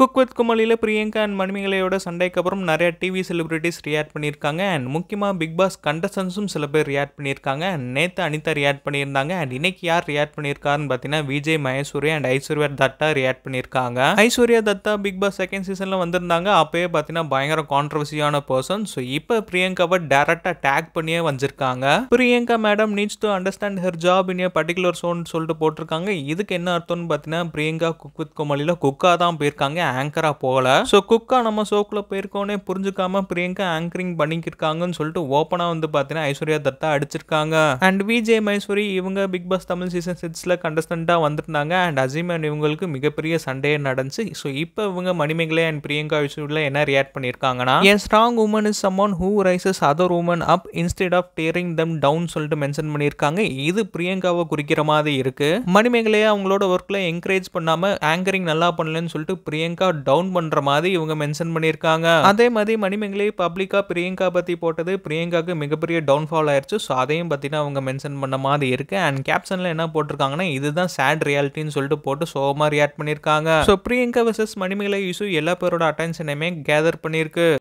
cook with குமலியில் Priyanka and மணிமேகலையோட சண்டைக்கு அப்புறம் நிறையா டிவி செலிபிரிட்டிஸ் ரியாக்ட் பண்ணியிருக்காங்க அண்ட் முக்கியமாக பிக் பாஸ் கண்டஸ்டன்ஸும் சில பேர் ரியாக்ட் பண்ணியிருக்காங்க அண்ட் நேற்று அனிதா ரியாக்ட் பண்ணியிருந்தாங்க அண்ட் இன்னைக்கு யார் ரியாக்ட் பண்ணியிருக்காருன்னு பார்த்தீங்கன்னா விஜய் மகேஸ்வரி அண்ட் ஐஸ்வர்யா தத்தா ரியாக்ட் பண்ணியிருக்காங்க Aishwarya Dutta Bigg Boss second சீசனில் வந்திருந்தாங்க அப்போயே பார்த்தீங்கன்னா பயங்கர கான்ட்ரவர்சியான பர்சன் ஸோ இப்போ பிரியங்காவை டேரெக்டாக டேக் பண்ணியே வந்திருக்காங்க Priyanka madam needs to understand her job in a particular zone சொல்லிட்டு போட்டிருக்காங்க இதுக்கு என்ன அர்த்தம்னு பார்த்தீங்கன்னா பிரியங்கா குக் வித் குமலியில் குக்காக தான் போயிருக்காங்க ஆங்கராக போகல ஸோ குக்கா நம்ம ஷோக்கில் போயிருக்கோனே புரிஞ்சுக்காம பிரியங்கா ஆங்கரிங் பண்ணிக்கிருக்காங்கன்னு சொல்லிட்டு ஓப்பனாக வந்து பார்த்தீங்கன்னா ஐஸ்வர்யா தத்தா அடிச்சிருக்காங்க அண்ட் விஜே மைஸ்வரி இவங்க பிக் பாஸ் தமிழ் சீசன் சிக்ஸில் கண்டஸ்டண்ட்டாக வந்திருந்தாங்க அண்ட் அசீம் அண்ட் இவங்களுக்கு மிகப்பெரிய சண்டையே நடந்துச்சு ஸோ இப்போ இவங்க மணிமேகலை அண்ட் பிரியங்கா விஷயத்தில் என்ன ரியாக்ட் பண்ணியிருக்காங்கன்னா an strong woman is someone who raises other women up instead of tearing them down சொல்லிட்டு மென்ஷன் பண்ணியிருக்காங்க இது பிரியங்காவை குறிக்கிற மாதிரி இருக்கு மணிமேகலையை அவங்களோட ஒர்க்கில் என்கரேஜ் பண்ணாமல் ஆங்கரிங் நல்லா பண்ணலன்னு சொல்லிட்டு பிரியங்கா பிரியங்கா டவுன் பண்ணுற மாதிரி இவங்க மென்ஷன் பண்ணியிருக்காங்க அதே மாதிரி மணிமேகலை பப்ளிக்காக பிரியங்கா பற்றி போட்டது பிரியங்காவுக்கு மிகப்பெரிய டவுன்ஃபால் ஆயிடுச்சு ஸோ அதையும் பற்றினா அவங்க மென்ஷன் பண்ண மாதிரி இருக்குது அண்ட் கேப்ஷனில் என்ன போட்டிருக்காங்கன்னா இதுதான் சேட் ரியாலிட்டின்னு சொல்லிட்டு போட்டு சோகமாக ரியாக்ட் பண்ணியிருக்காங்க so Priyanka versus Manimegalai issue எல்லா பேரோட அட்டென்ஷனையுமே கேதர் பண்ணியிருக்கு